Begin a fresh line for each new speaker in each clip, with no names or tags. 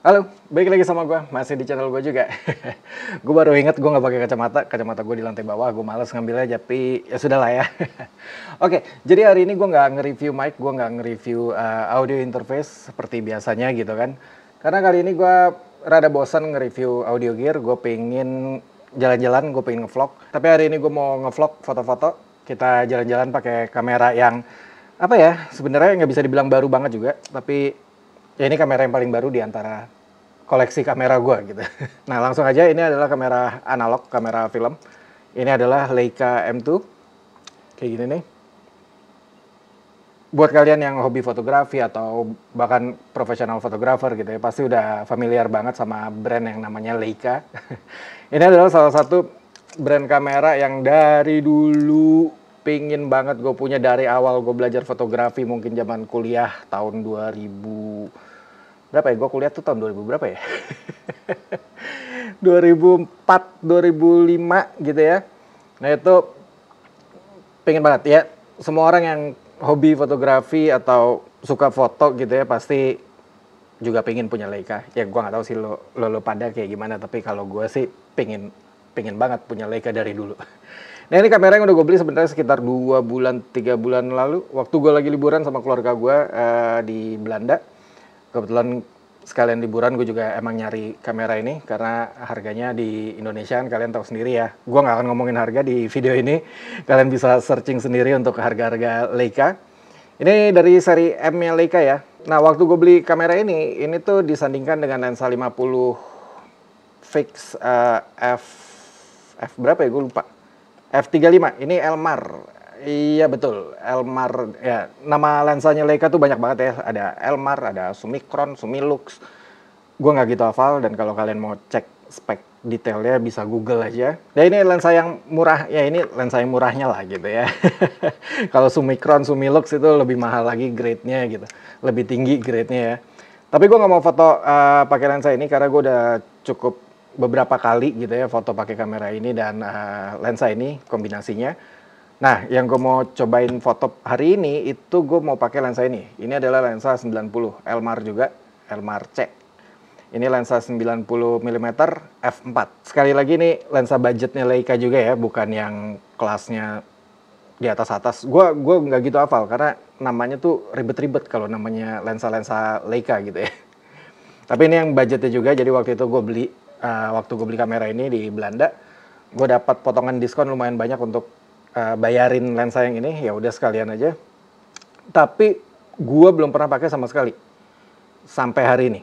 Halo, balik lagi sama gue, masih di channel gue juga. gue baru inget gue gak pakai kacamata, kacamata gue di lantai bawah, gue males ngambilnya, tapi ya sudah lah ya. Oke, jadi hari ini gue gak nge-review mic, gue gak nge-review uh, audio interface seperti biasanya gitu kan. Karena kali ini gue rada bosan nge-review audio gear, gue pengen jalan-jalan, gue pengen ngevlog. Tapi hari ini gue mau ngevlog foto-foto, kita jalan-jalan pakai kamera yang apa ya sebenarnya nggak bisa dibilang baru banget juga tapi ya ini kamera yang paling baru di antara koleksi kamera gue gitu. Nah langsung aja ini adalah kamera analog, kamera film. Ini adalah Leica M2, kayak gini nih. Buat kalian yang hobi fotografi atau bahkan profesional fotografer gitu ya, pasti udah familiar banget sama brand yang namanya Leica. ini adalah salah satu brand kamera yang dari dulu pingin banget gue punya dari awal gue belajar fotografi mungkin zaman kuliah tahun 2000 berapa ya? Gue kuliah tuh tahun 2000 berapa ya? 2004, 2005 gitu ya. Nah itu pengen banget ya. Semua orang yang hobi fotografi atau suka foto gitu ya pasti juga pengen punya Leica. Ya gue nggak tahu sih lo, lo lo pada kayak gimana, tapi kalau gue sih pengen pengen banget punya Leica dari dulu. Nah ini kamera yang udah gue beli sebenarnya sekitar dua bulan tiga bulan lalu waktu gue lagi liburan sama keluarga gue uh, di Belanda kebetulan sekalian liburan gue juga emang nyari kamera ini karena harganya di Indonesia kan kalian tahu sendiri ya. Gue nggak akan ngomongin harga di video ini. Kalian bisa searching sendiri untuk harga-harga Leica. Ini dari seri M-nya Leica ya. Nah waktu gue beli kamera ini, ini tuh disandingkan dengan lensa 50 fix uh, f f berapa ya gue lupa. F35 ini Elmar Iya betul, Elmar ya nama lensanya Leica tuh banyak banget ya. Ada Elmar, ada Summicron, Summilux. Gue nggak gitu hafal dan kalau kalian mau cek spek detailnya bisa Google aja. Ya ini lensa yang murah, ya ini lensa yang murahnya lah gitu ya. kalau Summicron, Summilux itu lebih mahal lagi grade-nya gitu, lebih tinggi grade-nya ya. Tapi gue nggak mau foto uh, pakai lensa ini karena gue udah cukup beberapa kali gitu ya foto pakai kamera ini dan uh, lensa ini kombinasinya Nah, yang gue mau cobain foto hari ini itu gue mau pakai lensa ini. Ini adalah lensa 90 Elmar juga, Elmar C. Ini lensa 90 mm f4. Sekali lagi ini lensa budgetnya Leica juga ya, bukan yang kelasnya di atas atas. Gue gua nggak gitu hafal karena namanya tuh ribet-ribet kalau namanya lensa-lensa Leica gitu ya. Tapi ini yang budgetnya juga, jadi waktu itu gue beli, uh, waktu gue beli kamera ini di Belanda, gue dapat potongan diskon lumayan banyak untuk Eh, bayarin lensa yang ini ya udah sekalian aja tapi gue belum pernah pakai sama sekali sampai hari ini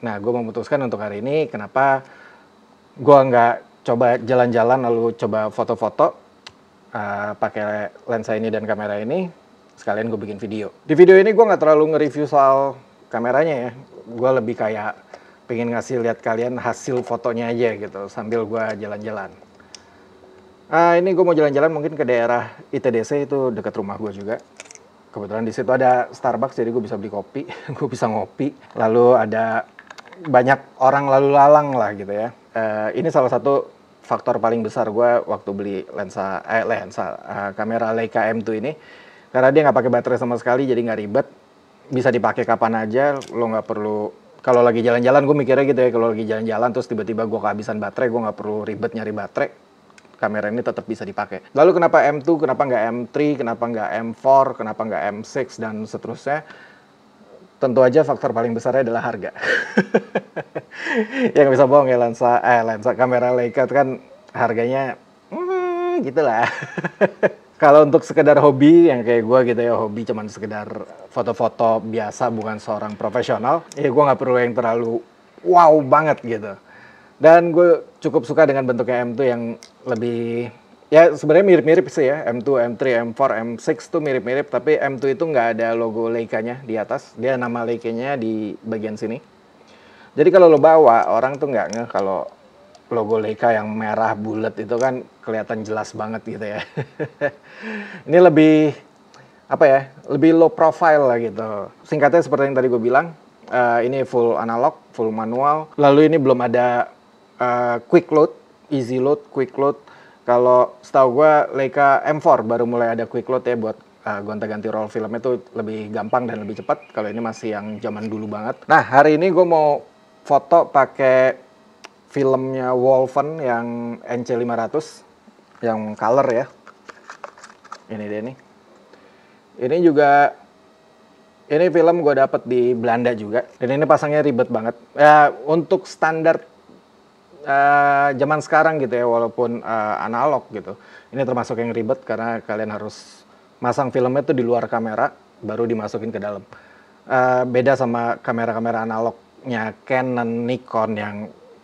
nah gue memutuskan untuk hari ini kenapa gue nggak coba jalan-jalan lalu coba foto-foto uh, pakai lensa ini dan kamera ini sekalian gue bikin video di video ini gue nggak terlalu nge-review soal kameranya ya gue lebih kayak pengen ngasih lihat kalian hasil fotonya aja gitu sambil gue jalan-jalan Uh, ini gue mau jalan-jalan mungkin ke daerah ITDC itu dekat rumah gue juga. Kebetulan di situ ada Starbucks jadi gue bisa beli kopi, gue bisa ngopi. Lalu ada banyak orang lalu lalang lah gitu ya. Uh, ini salah satu faktor paling besar gue waktu beli lensa eh, lensa uh, kamera Leica M2 ini karena dia nggak pakai baterai sama sekali jadi nggak ribet bisa dipakai kapan aja lo nggak perlu kalau lagi jalan-jalan gue mikirnya gitu ya kalau lagi jalan-jalan terus tiba-tiba gue kehabisan baterai gue nggak perlu ribet nyari baterai kamera ini tetap bisa dipakai. Lalu kenapa M2, kenapa nggak M3, kenapa nggak M4, kenapa nggak M6 dan seterusnya? Tentu aja faktor paling besarnya adalah harga. Yang bisa bohong ya lensa, eh lensa kamera Leica kan harganya hmm, lah. Kalau untuk sekedar hobi yang kayak gue gitu ya hobi cuman sekedar foto-foto biasa bukan seorang profesional, ya gue nggak perlu yang terlalu wow banget gitu dan gue cukup suka dengan bentuknya M2 yang lebih ya sebenarnya mirip-mirip sih ya M2, M3, M4, M6 tuh mirip-mirip tapi M2 itu nggak ada logo Leica-nya di atas dia nama Leica-nya di bagian sini jadi kalau lo bawa orang tuh nggak ngeh kalau logo Leica yang merah bulat itu kan kelihatan jelas banget gitu ya ini lebih apa ya lebih low profile lah gitu singkatnya seperti yang tadi gue bilang uh, ini full analog full manual lalu ini belum ada uh, quick load, easy load, quick load. Kalau setahu gue Leica M4 baru mulai ada quick load ya buat uh, gonta-ganti roll film itu lebih gampang dan lebih cepat. Kalau ini masih yang zaman dulu banget. Nah hari ini gue mau foto pakai filmnya Wolfen yang NC500 yang color ya. Ini dia nih. Ini juga ini film gue dapet di Belanda juga. Dan ini pasangnya ribet banget. Ya, untuk standar uh, zaman sekarang gitu ya walaupun uh, analog gitu. Ini termasuk yang ribet karena kalian harus masang filmnya itu di luar kamera baru dimasukin ke dalam. Uh, beda sama kamera-kamera analognya Canon, Nikon yang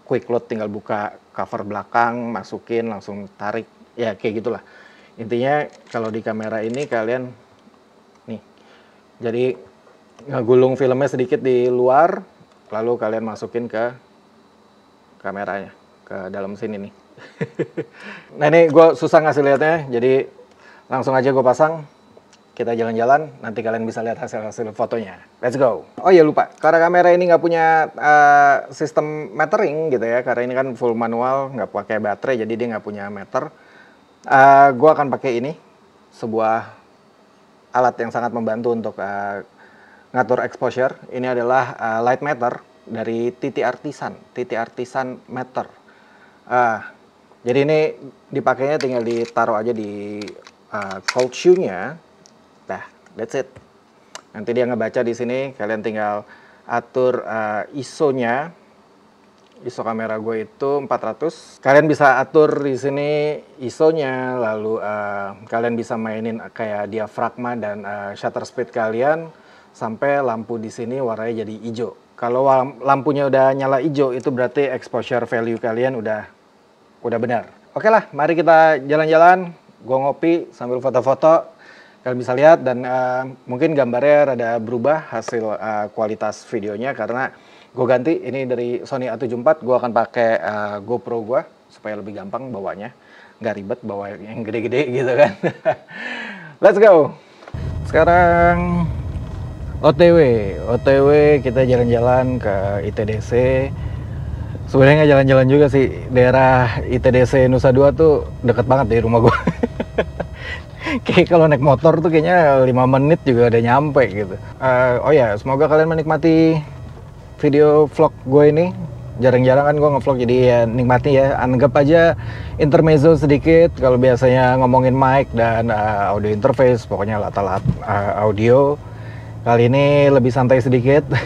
quick load tinggal buka cover belakang, masukin langsung tarik. Ya kayak gitulah. Intinya kalau di kamera ini kalian nih. Jadi ngegulung filmnya sedikit di luar lalu kalian masukin ke kameranya ke dalam sini nih. nah ini gue susah ngasih lihatnya, jadi langsung aja gue pasang. Kita jalan-jalan, nanti kalian bisa lihat hasil-hasil fotonya. Let's go. Oh iya lupa, karena kamera ini nggak punya uh, sistem metering gitu ya, karena ini kan full manual, nggak pakai baterai, jadi dia nggak punya meter. Uh, eh, gue akan pakai ini, sebuah alat yang sangat membantu untuk uh, ngatur exposure. Ini adalah uh, light meter dari titik artisan, titik artisan meter. Uh, jadi ini dipakainya tinggal ditaruh aja di uh, cold shoe-nya. Dah, that's it. Nanti dia ngebaca di sini, kalian tinggal atur uh, ISO-nya. ISO kamera gue itu 400. Kalian bisa atur di sini ISO-nya, lalu uh, kalian bisa mainin kayak diafragma dan uh, shutter speed kalian sampai lampu di sini warnanya jadi hijau. Kalau lampunya udah nyala hijau itu berarti exposure value kalian udah udah benar. Oke lah, mari kita jalan-jalan, gua ngopi sambil foto-foto. Kalian bisa lihat dan uh, mungkin gambarnya rada berubah hasil uh, kualitas videonya karena gue ganti ini dari Sony A74 gue akan pakai uh, GoPro gue supaya lebih gampang bawanya nggak ribet bawa yang gede-gede gitu kan let's go sekarang OTW, OTW kita jalan-jalan ke ITDC. Sebenarnya nggak jalan-jalan juga sih. Daerah ITDC Nusa Dua tuh deket banget dari rumah gue. kayak kalau naik motor tuh kayaknya lima menit juga udah nyampe gitu. Uh, oh ya, semoga kalian menikmati video vlog gue ini. Jarang-jarang kan gue ngevlog jadi ya nikmati ya. Anggap aja intermezzo sedikit. Kalau biasanya ngomongin mic dan uh, audio interface, pokoknya latar-latar uh, eh, audio. Kali ini lebih santai sedikit,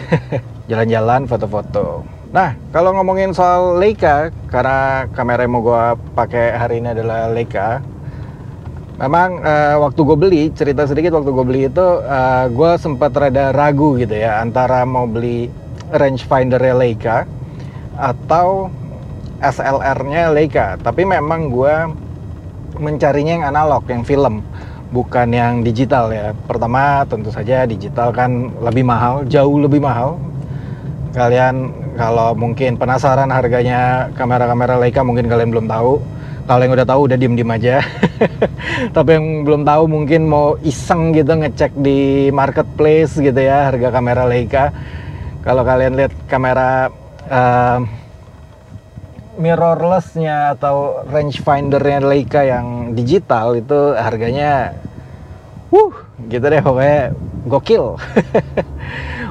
jalan-jalan, foto-foto. Nah, kalau ngomongin soal Leica, karena kamera yang mau gue pakai hari ini adalah Leica. Memang uh, waktu gue beli, cerita sedikit waktu gue beli itu, uh, eh, gue sempat rada ragu gitu ya, antara mau beli rangefinder Leica atau SLR-nya Leica. Tapi memang gue mencarinya yang analog, yang film bukan yang digital ya. Pertama tentu saja digital kan lebih mahal, jauh lebih mahal. Kalian kalau mungkin penasaran harganya kamera-kamera Leica mungkin kalian belum tahu. Kalau yang udah tahu udah diem-diem aja. Tapi yang belum tahu mungkin mau iseng gitu ngecek di marketplace gitu ya harga kamera Leica. Kalau kalian lihat kamera uh, mirrorlessnya atau rangefindernya Leica yang digital itu harganya uh, gitu deh pokoknya gokil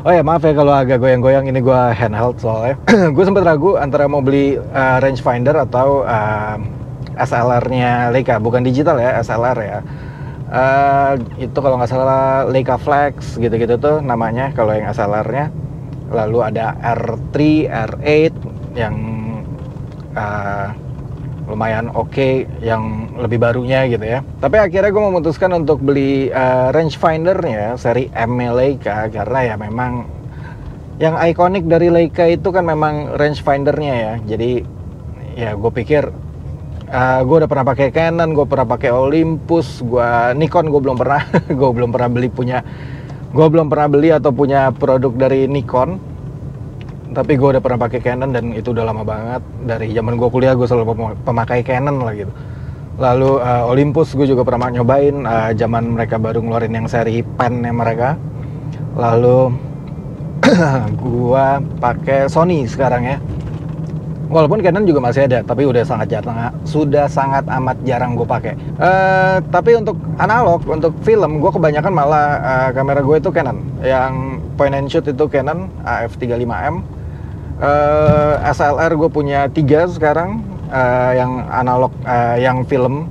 oh ya maaf ya kalau agak goyang-goyang ini gue handheld soalnya gue sempat ragu antara mau beli uh, eh, rangefinder atau uh, eh, SLR-nya Leica bukan digital ya SLR ya uh, itu kalau nggak salah Leica Flex gitu-gitu tuh namanya kalau yang SLR-nya lalu ada R3 R8 yang uh, lumayan oke okay yang lebih barunya gitu ya. Tapi akhirnya gue memutuskan untuk beli uh, rangefinder-nya seri M Leica karena ya memang yang ikonik dari Leica itu kan memang rangefinder-nya ya. Jadi ya gue pikir uh, ah, gue udah pernah pakai Canon, gue pernah pakai Olympus, gue Nikon gue belum pernah, gue belum pernah beli punya, gue belum pernah beli atau punya produk dari Nikon tapi gue udah pernah pakai Canon dan itu udah lama banget dari zaman gue kuliah gue selalu pemakai Canon lah gitu lalu uh, Olympus gue juga pernah nyobain uh, zaman mereka baru ngeluarin yang seri Pen ya mereka lalu gue pakai Sony sekarang ya walaupun Canon juga masih ada tapi udah sangat jarang sudah sangat amat jarang gue pakai uh, tapi untuk analog untuk film gue kebanyakan malah uh, kamera gue itu Canon yang point and shoot itu Canon AF35M uh, eh, SLR gue punya tiga sekarang uh, yang analog uh, yang film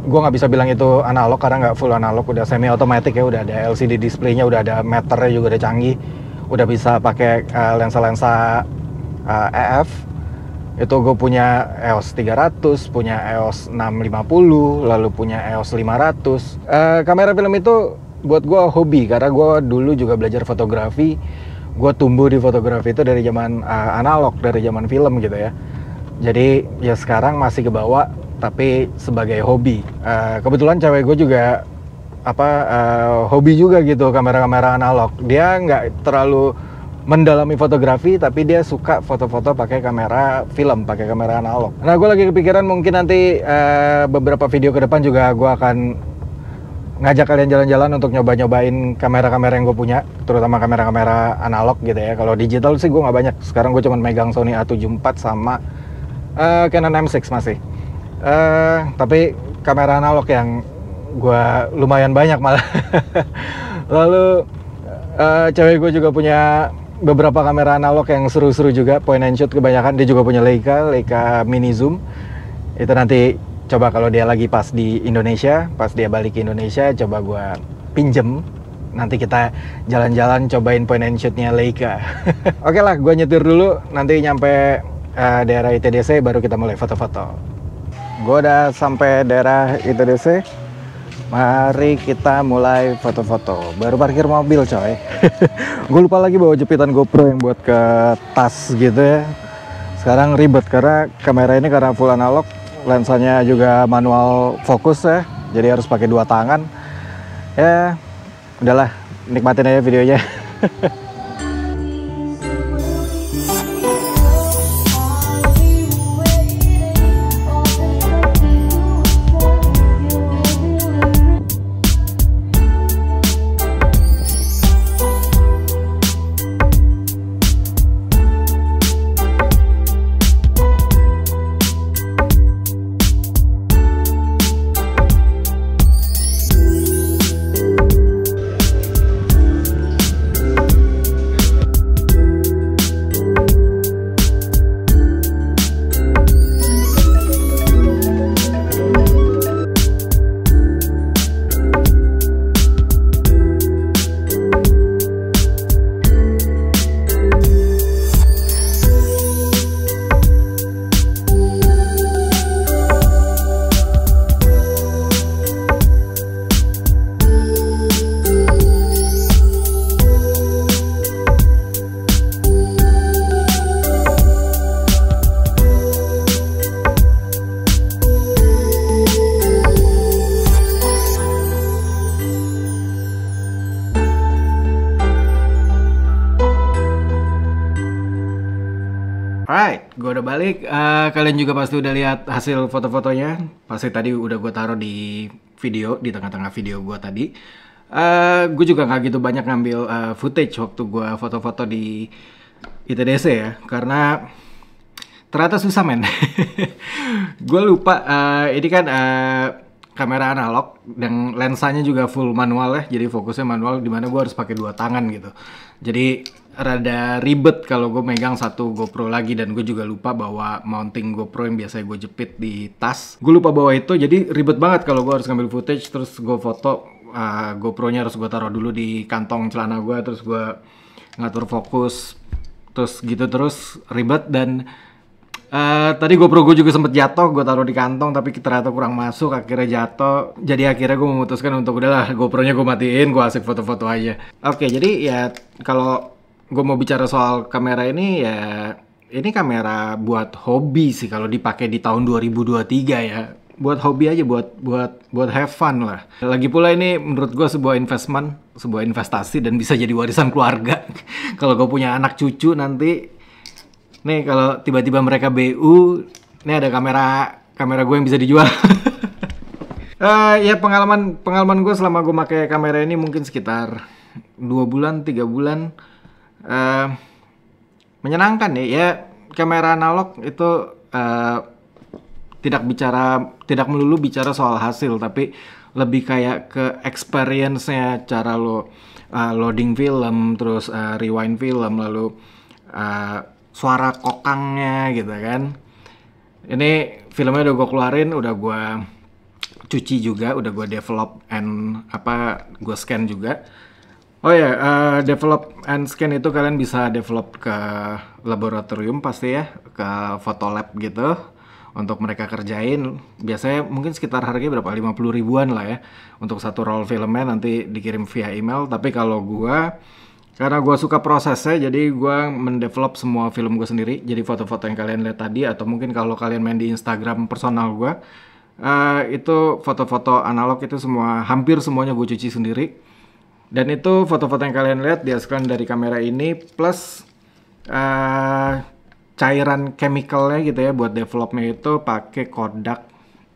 gue nggak bisa bilang itu analog karena nggak full analog udah semi otomatis ya udah ada LCD displaynya udah ada meternya juga udah canggih udah bisa pakai uh, lensa-lensa uh, EF itu gue punya EOS 300, punya EOS 650, lalu punya EOS 500. Uh, kamera film itu buat gue hobi karena gue dulu juga belajar fotografi gue tumbuh di fotografi itu dari zaman uh, analog dari zaman film gitu ya jadi ya sekarang masih kebawa tapi sebagai hobi uh, kebetulan cewek gue juga apa uh, hobi juga gitu kamera-kamera analog dia nggak terlalu mendalami fotografi tapi dia suka foto-foto pakai kamera film pakai kamera analog nah gue lagi kepikiran mungkin nanti uh, beberapa video ke depan juga gue akan ngajak kalian jalan-jalan untuk nyoba-nyobain kamera-kamera yang gue punya, terutama kamera-kamera analog gitu ya. Kalau digital sih gue nggak banyak. Sekarang gue cuma megang Sony A74 sama uh, Canon M6 masih. Uh, tapi kamera analog yang gue lumayan banyak malah. Lalu uh, cewek gue juga punya beberapa kamera analog yang seru-seru juga, point and shoot kebanyakan. Dia juga punya Leica, Leica Mini Zoom. Itu nanti coba kalau dia lagi pas di Indonesia pas dia balik ke Indonesia coba gue pinjem nanti kita jalan-jalan cobain point and shootnya Leica oke lah gue nyetir dulu nanti nyampe uh, daerah ITDC baru kita mulai foto-foto gue udah sampai daerah ITDC Mari kita mulai foto-foto. Baru parkir mobil coy. gue lupa lagi bawa jepitan GoPro yang buat ke tas gitu ya. Sekarang ribet karena kamera ini karena full analog lensanya juga manual fokus ya jadi harus pakai dua tangan ya udahlah nikmatin aja videonya Gue udah balik. Uh, kalian juga pasti udah lihat hasil foto-fotonya. Pasti tadi udah gue taruh di video, di tengah-tengah video gue tadi. Uh, eh, gue juga nggak gitu banyak ngambil uh, footage waktu gue foto-foto di ITDC ya. Karena ternyata susah men. gue lupa, uh, ini kan... Uh, kamera analog dan lensanya juga full manual ya jadi fokusnya manual dimana gue harus pakai dua tangan gitu jadi rada ribet kalau gue megang satu GoPro lagi dan gue juga lupa bawa mounting GoPro yang biasa gue jepit di tas. Gue lupa bawa itu jadi ribet banget kalau gue harus ngambil footage terus gue foto uh, GoPro-nya harus gue taruh dulu di kantong celana gue terus gue ngatur fokus terus gitu terus ribet dan Uh, tadi GoPro gue juga sempet jatuh, gue taruh di kantong tapi ternyata kurang masuk, akhirnya jatuh. Jadi akhirnya gue memutuskan untuk udahlah GoPro-nya gue matiin, gue asik foto-foto aja. Oke, okay, jadi ya kalau gue mau bicara soal kamera ini ya ini kamera buat hobi sih kalau dipakai di tahun 2023 ya buat hobi aja buat buat buat have fun lah lagi pula ini menurut gue sebuah investment sebuah investasi dan bisa jadi warisan keluarga kalau gue punya anak cucu nanti nih kalau tiba-tiba mereka bu ini ada kamera kamera gue yang bisa dijual uh, ya pengalaman pengalaman gue selama gue pakai kamera ini mungkin sekitar dua bulan tiga bulan uh, menyenangkan ya. Ya kamera analog itu uh, tidak bicara tidak melulu bicara soal hasil tapi lebih kayak ke experience-nya cara lo uh, loading film terus uh, rewind film lalu uh, suara kokangnya gitu kan. Ini filmnya udah gue keluarin, udah gue cuci juga, udah gue develop and apa gue scan juga Oh ya, yeah. uh, develop and scan itu kalian bisa develop ke laboratorium pasti ya, ke foto lab gitu untuk mereka kerjain biasanya mungkin sekitar harganya berapa 50 ribuan lah ya untuk satu roll filmnya nanti dikirim via email tapi kalau gua karena gue suka prosesnya jadi gue mendevelop semua film gue sendiri jadi foto-foto yang kalian lihat tadi atau mungkin kalau kalian main di Instagram personal gue uh, itu foto-foto analog itu semua hampir semuanya gue cuci sendiri dan itu foto-foto yang kalian lihat dihasilkan dari kamera ini plus uh, cairan chemicalnya gitu ya buat developnya itu pakai Kodak.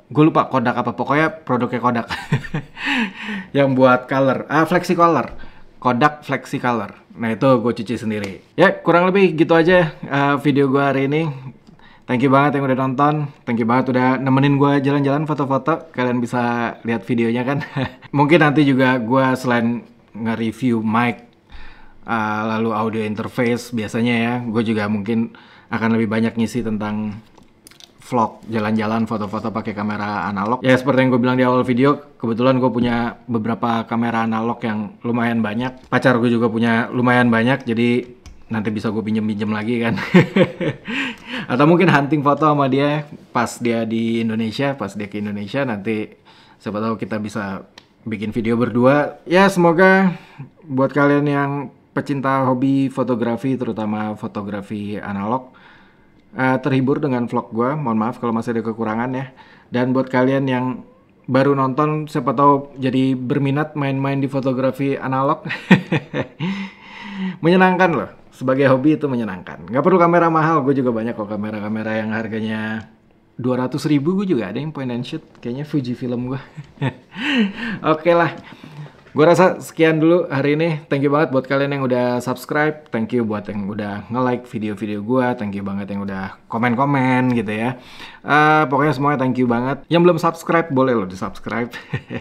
Gue lupa Kodak apa pokoknya produknya Kodak yang buat color, ah flexi color. Kodak Flexi Color. Nah itu gue cuci sendiri. Ya kurang lebih gitu aja uh, video gue hari ini. Thank you banget yang udah nonton. Thank you banget udah nemenin gue jalan-jalan foto-foto. Kalian bisa lihat videonya kan. Mungkin nanti juga gue selain nge-review mic uh, lalu audio interface biasanya ya gue juga mungkin akan lebih banyak ngisi tentang vlog jalan-jalan foto-foto pakai kamera analog ya seperti yang gue bilang di awal video kebetulan gue punya beberapa kamera analog yang lumayan banyak pacar gue juga punya lumayan banyak jadi nanti bisa gue pinjem-pinjem lagi kan atau mungkin hunting foto sama dia pas dia di Indonesia pas dia ke Indonesia nanti siapa tahu kita bisa bikin video berdua. Ya semoga buat kalian yang pecinta hobi fotografi terutama fotografi analog uh, terhibur dengan vlog gue. Mohon maaf kalau masih ada kekurangan ya. Dan buat kalian yang baru nonton, siapa tahu jadi berminat main-main di fotografi analog. menyenangkan loh. Sebagai hobi itu menyenangkan. Nggak perlu kamera mahal, gue juga banyak kok kamera-kamera yang harganya 200 ribu gue juga ada yang point and shoot. Kayaknya Fuji film gue. Oke lah. Gue rasa sekian dulu hari ini. Thank you banget buat kalian yang udah subscribe. Thank you buat yang udah nge-like video-video gue. Thank you banget yang udah komen-komen gitu ya. Uh, pokoknya semuanya thank you banget. Yang belum subscribe boleh loh di-subscribe. Oke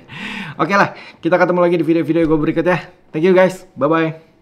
okay lah, kita ketemu lagi di video-video gue berikutnya. Thank you guys. Bye-bye.